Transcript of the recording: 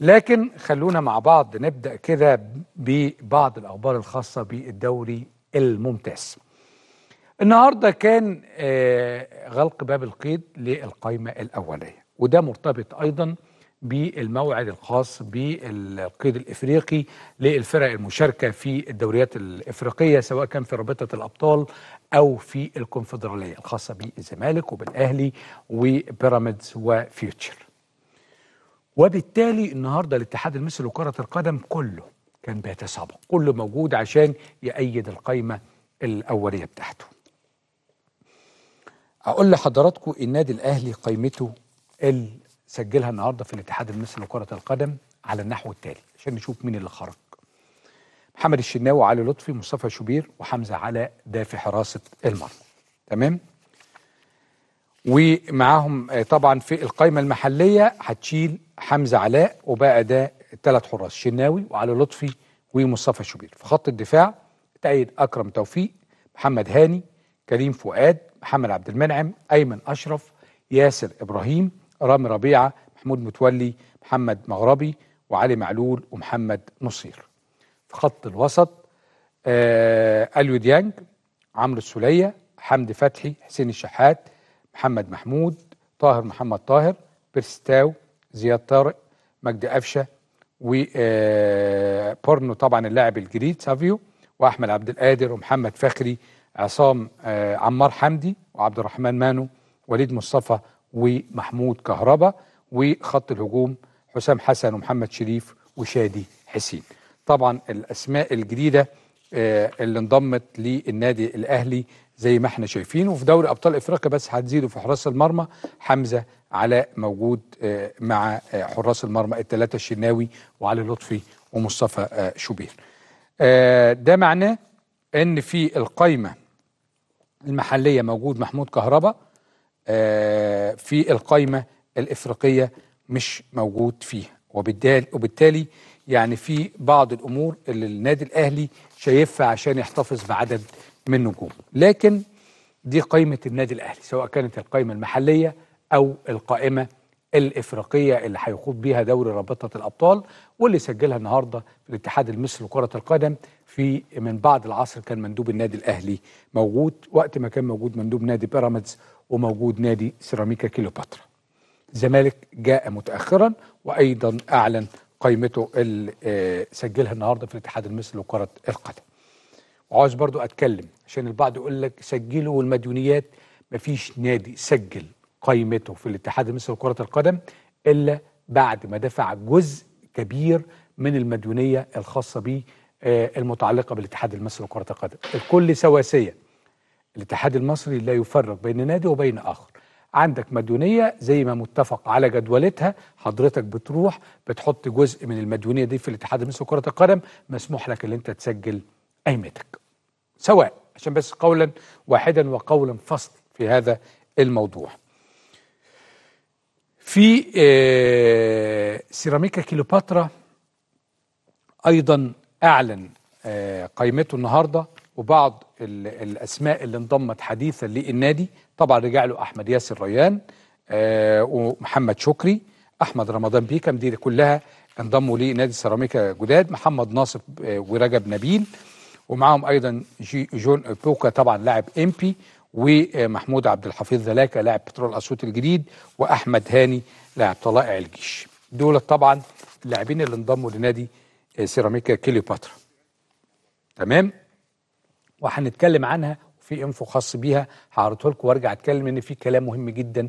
لكن خلونا مع بعض نبدا كده ببعض الاخبار الخاصه بالدوري الممتاز. النهارده كان آه، غلق باب القيد للقائمه الاوليه وده مرتبط ايضا بالموعد الخاص بالقيد الافريقي للفرق المشاركه في الدوريات الافريقيه سواء كان في رابطه الابطال او في الكونفدراليه الخاصه بالزمالك وبالاهلي وبيراميدز وفيوتشر. وبالتالي النهارده الاتحاد المصري لكره القدم كله كان بيتسابق كله موجود عشان يأيد القايمه الاوليه بتاعته اقول لحضراتكم النادي الاهلي قايمته اللي سجلها النهارده في الاتحاد المصري لكره القدم على النحو التالي عشان نشوف مين اللي خرج محمد الشناوي وعلي لطفي مصطفى شوبير وحمزه علاء ده في حراسه المرمى تمام ومعاهم آه، طبعا في القائمه المحليه هتشيل حمزه علاء وبقى ده الثلاث حراس شناوي وعلي لطفي ومصطفى شوبير في خط الدفاع تأيد اكرم توفيق محمد هاني كريم فؤاد محمد عبد المنعم ايمن اشرف ياسر ابراهيم رامي ربيعه محمود متولي محمد مغربي وعلي معلول ومحمد نصير في خط الوسط آه اليو ديانج عمرو السوليه حمدي فتحي حسين الشحات محمد محمود طاهر محمد طاهر بيرستاو زياد طارق مجد قفشه و آه، بورنو طبعا اللاعب الجديد سافيو واحمد عبد القادر ومحمد فخري عصام آه، عمار حمدي وعبد الرحمن مانو وليد مصطفى ومحمود كهربا وخط الهجوم حسام حسن ومحمد شريف وشادي حسين طبعا الاسماء الجديده آه، اللي انضمت للنادي الاهلي زي ما احنا شايفين وفي دوري ابطال افريقيا بس هتزيدوا في حراس المرمى حمزه علاء موجود آه، مع آه، حراس المرمى الثلاثه الشناوي وعلي لطفي ومصطفى شوبير ده معناه ان في القايمه المحليه موجود محمود كهربا في القايمه الافريقيه مش موجود فيها وبالتالي وبالتالي يعني في بعض الامور اللي النادي الاهلي شايفها عشان يحتفظ بعدد من نجومه لكن دي قائمة النادي الأهلي سواء كانت القائمة المحلية أو القائمة الإفريقية اللي هيخوض بيها دوري رابطة الأبطال واللي سجلها النهاردة في الاتحاد المصري لكرة القدم في من بعد العصر كان مندوب النادي الأهلي موجود وقت ما كان موجود مندوب نادي بيراميدز وموجود نادي سيراميكا كيلوباترا الزمالك جاء متأخرا وأيضا أعلن قيمته اللي آه، سجلها النهارده في الاتحاد المصري لكره القدم. وعاوز برضو اتكلم عشان البعض يقول لك سجلوا والمديونيات مفيش نادي سجل قيمته في الاتحاد المصري لكره القدم الا بعد ما دفع جزء كبير من المديونيه الخاصه به آه، المتعلقه بالاتحاد المصري لكره القدم. الكل سواسيه. الاتحاد المصري لا يفرق بين نادي وبين اخر. عندك مديونيه زي ما متفق على جدولتها حضرتك بتروح بتحط جزء من المديونيه دي في الاتحاد المصري لكره القدم مسموح لك ان انت تسجل قيمتك سواء عشان بس قولا واحدا وقولا فصل في هذا الموضوع في آه، سيراميكا كيلوباترا ايضا اعلن آه، قيمته النهارده وبعض الاسماء اللي انضمت حديثا للنادي طبعا رجع له احمد ياسر ريان آه، ومحمد شكري احمد رمضان بيكم دي كلها انضموا لنادي سيراميكا جداد محمد ناصف آه، ورجب نبيل ومعاهم ايضا جي جون بوكا طبعا لاعب امبي ومحمود عبد الحفيظ زلاكه لاعب بترول اسيوط الجديد واحمد هاني لاعب طلائع الجيش دول طبعا اللاعبين اللي انضموا لنادي آه، سيراميكا كليوباترا تمام وهنتكلم عنها في انفو خاص بيها هعرضه لكم وارجع اتكلم ان في كلام مهم جدا